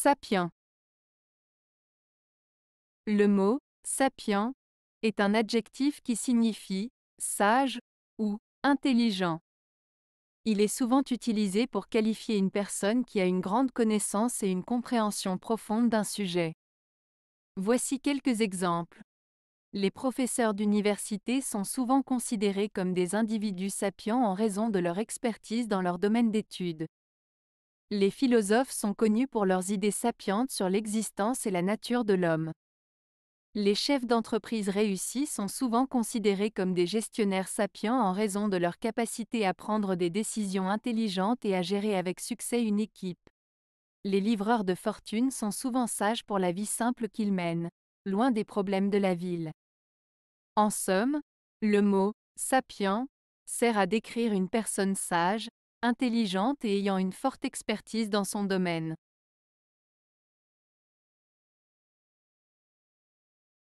Sapien. Le mot sapien est un adjectif qui signifie sage ou intelligent. Il est souvent utilisé pour qualifier une personne qui a une grande connaissance et une compréhension profonde d'un sujet. Voici quelques exemples. Les professeurs d'université sont souvent considérés comme des individus sapiens en raison de leur expertise dans leur domaine d'études. Les philosophes sont connus pour leurs idées sapientes sur l'existence et la nature de l'homme. Les chefs d'entreprise réussis sont souvent considérés comme des gestionnaires sapiens en raison de leur capacité à prendre des décisions intelligentes et à gérer avec succès une équipe. Les livreurs de fortune sont souvent sages pour la vie simple qu'ils mènent, loin des problèmes de la ville. En somme, le mot sapient sert à décrire une personne sage, intelligente et ayant une forte expertise dans son domaine.